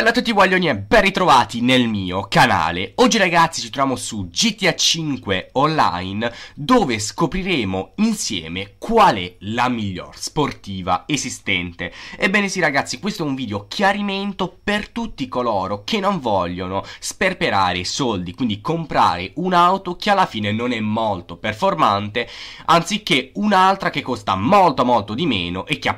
Bella a tutti guaglioni e ben ritrovati nel mio canale Oggi ragazzi ci troviamo su GTA 5 Online Dove scopriremo insieme qual è la miglior sportiva esistente Ebbene sì ragazzi questo è un video chiarimento per tutti coloro che non vogliono sperperare soldi Quindi comprare un'auto che alla fine non è molto performante Anziché un'altra che costa molto molto di meno e che ha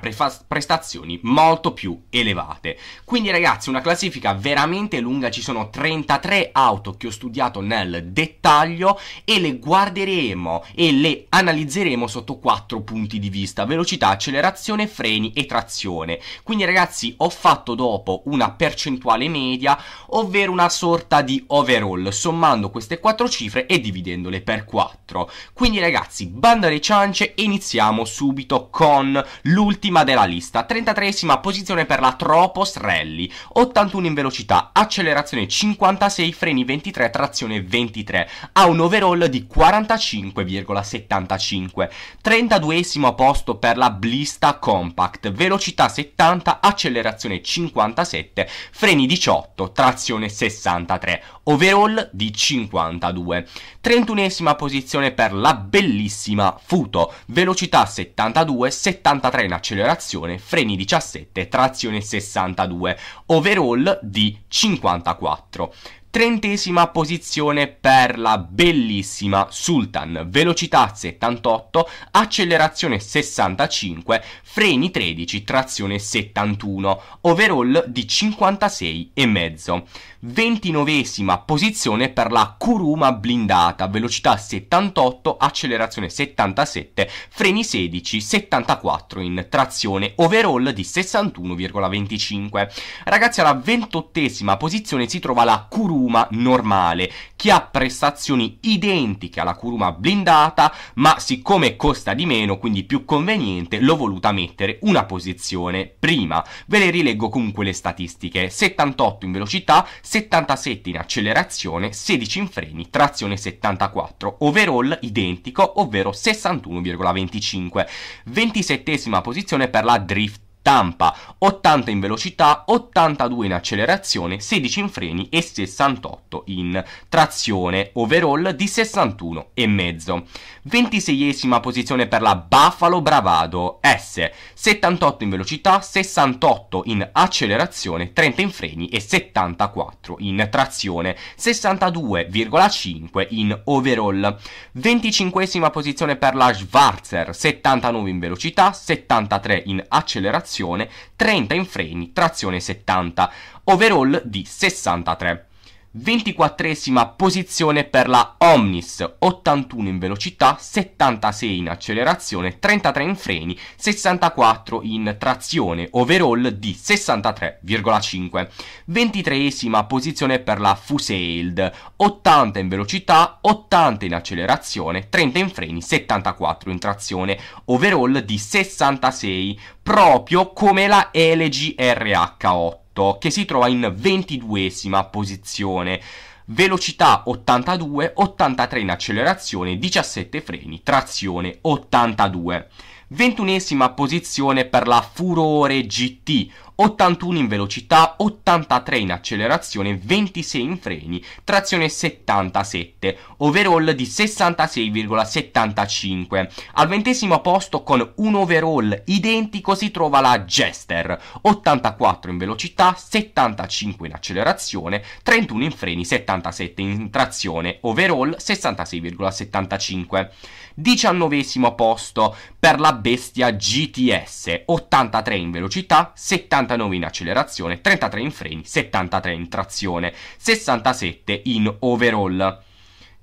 prestazioni molto più elevate Quindi ragazzi una classifica classifica veramente lunga, ci sono 33 auto che ho studiato nel dettaglio e le guarderemo e le analizzeremo sotto quattro punti di vista, velocità, accelerazione, freni e trazione. Quindi ragazzi ho fatto dopo una percentuale media, ovvero una sorta di overall, sommando queste quattro cifre e dividendole per 4. Quindi ragazzi, bando alle ciance e iniziamo subito con l'ultima della lista, 33esima posizione per la Tropos Rally, 8 81 in velocità, accelerazione 56, freni 23, trazione 23. Ha un overall di 45,75. 32 posto per la Blista Compact, velocità 70, accelerazione 57, freni 18, trazione 63. Overall di 52. 31 esima posizione per la bellissima Futo, velocità 72, 73 in accelerazione, freni 17, trazione 62. Overall gol di 54. Trentesima posizione per la bellissima Sultan, velocità 78, accelerazione 65, freni 13, trazione 71, overall di 56,5. Ventinovesima posizione per la Kuruma blindata, velocità 78, accelerazione 77, freni 16, 74 in trazione, overall di 61,25. Ragazzi alla ventottesima posizione si trova la Kuruma Kuruma normale, che ha prestazioni identiche alla curuma blindata, ma siccome costa di meno, quindi più conveniente, l'ho voluta mettere una posizione prima. Ve le rileggo comunque le statistiche. 78 in velocità, 77 in accelerazione, 16 in freni, trazione 74, overall identico, ovvero 61,25. 27 esima posizione per la drift Tampa 80 in velocità, 82 in accelerazione, 16 in freni e 68 in trazione, overall di 61,5. 26esima posizione per la Buffalo Bravado S, 78 in velocità, 68 in accelerazione, 30 in freni e 74 in trazione, 62,5 in overall. 25esima posizione per la Schwarzer, 79 in velocità, 73 in accelerazione, trazione, 30 in freni, trazione 70, overall di 63. 24esima posizione per la Omnis, 81 in velocità, 76 in accelerazione, 33 in freni, 64 in trazione, overall di 63,5. 23esima posizione per la Fusailed, 80 in velocità, 80 in accelerazione, 30 in freni, 74 in trazione, overall di 66, proprio come la LG RH8. 8 che si trova in 22 posizione velocità 82, 83 in accelerazione, 17 freni, trazione 82. Ventunesima posizione per la Furore GT, 81 in velocità, 83 in accelerazione, 26 in freni, trazione 77, overall di 66,75. Al ventesimo posto con un overall identico si trova la Jester, 84 in velocità, 75 in accelerazione, 31 in freni, 77 in trazione, overall 66,75. Diciannovesimo posto per la bestia GTS, 83 in velocità, 70 79 in accelerazione, 33 in freni, 73 in trazione, 67 in overall.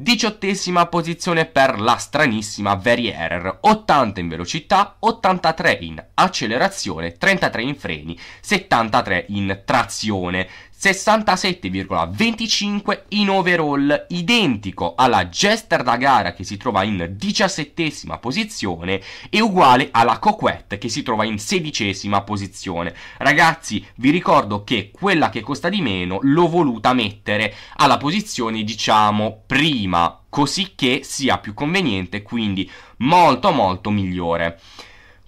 Diciottesima posizione per la stranissima Verrier, 80 in velocità, 83 in accelerazione, 33 in freni, 73 in trazione, 67,25 in overall, identico alla Jester da gara che si trova in diciassettesima posizione e uguale alla Coquette che si trova in sedicesima posizione. Ragazzi, vi ricordo che quella che costa di meno l'ho voluta mettere alla posizione, diciamo, prima, così che sia più conveniente, quindi molto molto migliore.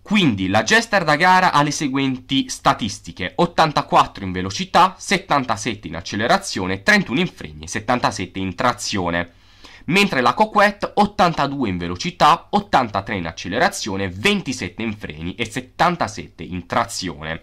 Quindi la Gester da gara ha le seguenti statistiche: 84 in velocità, 77 in accelerazione, 31 in freni e 77 in trazione. Mentre la Coquette 82 in velocità, 83 in accelerazione, 27 in freni e 77 in trazione.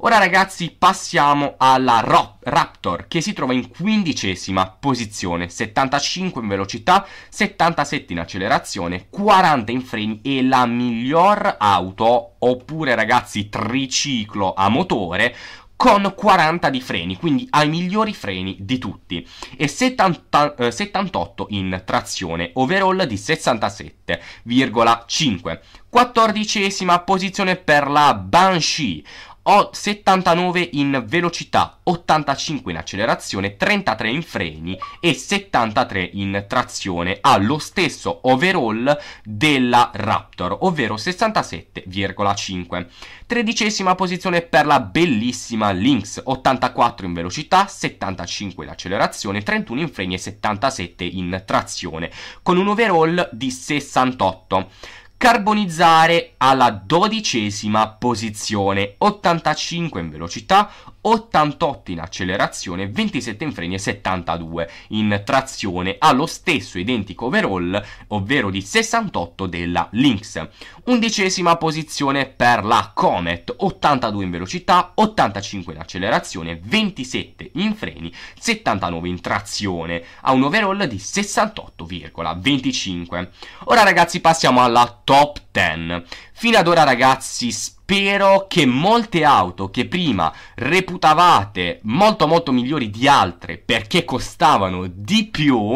Ora ragazzi passiamo alla Ro Raptor che si trova in quindicesima posizione, 75 in velocità, 77 in accelerazione, 40 in freni e la miglior auto oppure ragazzi triciclo a motore con 40 di freni, quindi ha i migliori freni di tutti, e 70, eh, 78 in trazione, overall di 67,5. Quattordicesima posizione per la Banshee, ho 79 in velocità, 85 in accelerazione, 33 in freni e 73 in trazione. Ha lo stesso overall della Raptor, ovvero 67,5. Tredicesima posizione per la bellissima Lynx, 84 in velocità, 75 in accelerazione, 31 in freni e 77 in trazione, con un overall di 68 carbonizzare alla dodicesima posizione, 85 in velocità, 88 in accelerazione, 27 in freni e 72 in trazione, ha lo stesso identico overall, ovvero di 68 della Lynx. Undicesima posizione per la Comet, 82 in velocità, 85 in accelerazione, 27 in freni, 79 in trazione, ha un overall di 68,25. Ora ragazzi passiamo alla top 10. Fino ad ora ragazzi spero che molte auto che prima reputavate molto molto migliori di altre perché costavano di più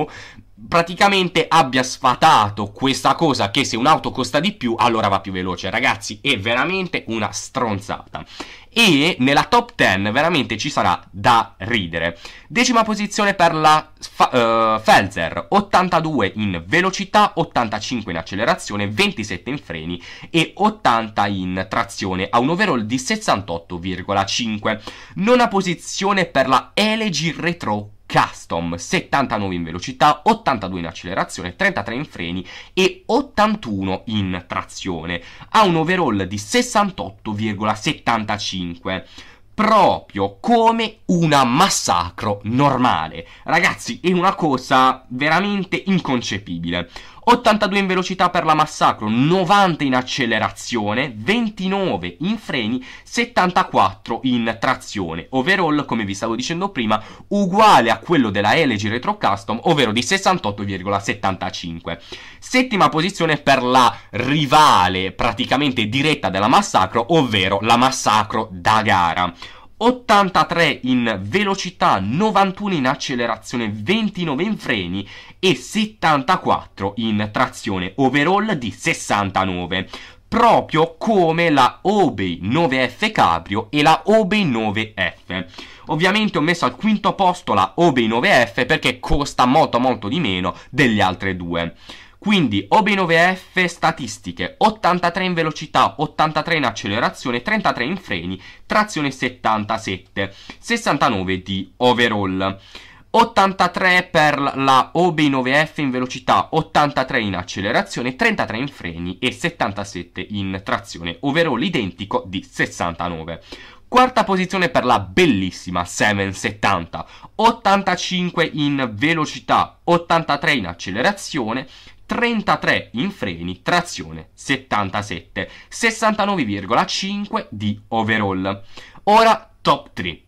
praticamente abbia sfatato questa cosa che se un'auto costa di più allora va più veloce ragazzi è veramente una stronzata e nella top 10 veramente ci sarà da ridere decima posizione per la uh, Felzer 82 in velocità 85 in accelerazione 27 in freni e 80 in trazione a un overall di 68,5 nona posizione per la Elegy Retro custom, 79 in velocità, 82 in accelerazione, 33 in freni e 81 in trazione. Ha un overall di 68,75 proprio come una massacro normale. Ragazzi, è una cosa veramente inconcepibile. 82 in velocità per la Massacro, 90 in accelerazione, 29 in freni, 74 in trazione. Overall, come vi stavo dicendo prima, uguale a quello della LG Retro Custom, ovvero di 68,75. Settima posizione per la rivale praticamente diretta della Massacro, ovvero la Massacro da gara. 83 in velocità, 91 in accelerazione, 29 in freni e 74 in trazione overall di 69 proprio come la Obey 9F Cabrio e la Obey 9F. Ovviamente ho messo al quinto posto la Obey 9F perché costa molto molto di meno delle altre due. Quindi OB9F statistiche, 83 in velocità, 83 in accelerazione, 33 in freni, trazione 77, 69 di overall. 83 per la OB9F in velocità, 83 in accelerazione, 33 in freni e 77 in trazione, overall identico di 69. Quarta posizione per la bellissima 770, 85 in velocità, 83 in accelerazione, 33 in freni, trazione 77, 69,5 di overall. Ora top 3.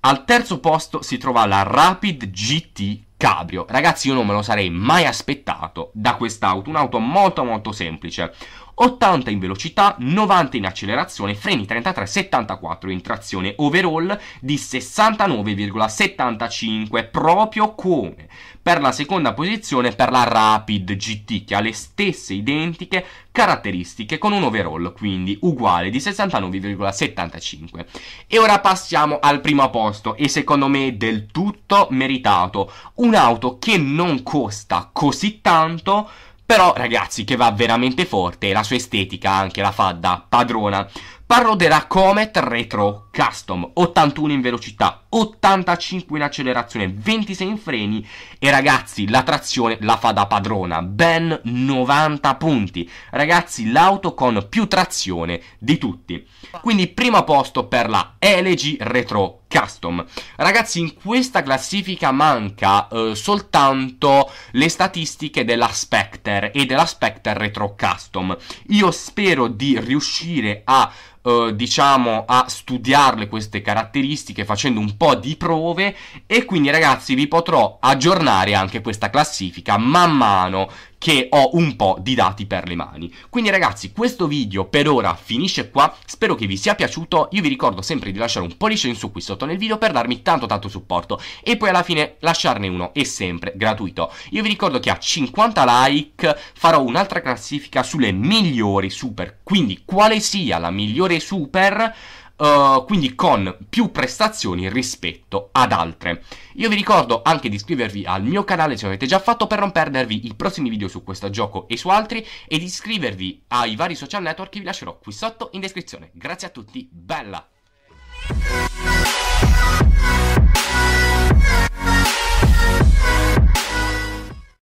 Al terzo posto si trova la Rapid GT Cabrio. Ragazzi, io non me lo sarei mai aspettato da quest'auto, un'auto molto molto semplice. 80 in velocità, 90 in accelerazione, freni 33,74 in trazione overall di 69,75, proprio come per la seconda posizione per la Rapid GT che ha le stesse identiche caratteristiche con un overall quindi uguale di 69,75 e ora passiamo al primo posto e secondo me del tutto meritato un'auto che non costa così tanto però ragazzi che va veramente forte, la sua estetica anche la fa da padrona paroderà Comet Retro Custom, 81 in velocità, 85 in accelerazione, 26 in freni e ragazzi la trazione la fa da padrona, ben 90 punti, ragazzi l'auto con più trazione di tutti, quindi primo posto per la Elegy Retro Custom. Ragazzi, in questa classifica manca eh, soltanto le statistiche della Spectre e della Spectre Retro Custom. Io spero di riuscire a eh, diciamo a studiarle queste caratteristiche facendo un po' di prove e quindi ragazzi vi potrò aggiornare anche questa classifica man mano che ho un po' di dati per le mani. Quindi ragazzi, questo video per ora finisce qua, spero che vi sia piaciuto, io vi ricordo sempre di lasciare un pollice in su qui sotto nel video per darmi tanto tanto supporto e poi alla fine lasciarne uno, è sempre gratuito. Io vi ricordo che a 50 like farò un'altra classifica sulle migliori super, quindi quale sia la migliore super... Eh, quindi con più prestazioni rispetto ad altre. Io vi ricordo anche di iscrivervi al mio canale se avete già fatto per non perdervi i prossimi video su questo gioco e su altri e di iscrivervi ai vari social network che vi lascerò qui sotto in descrizione. Grazie a tutti, bella!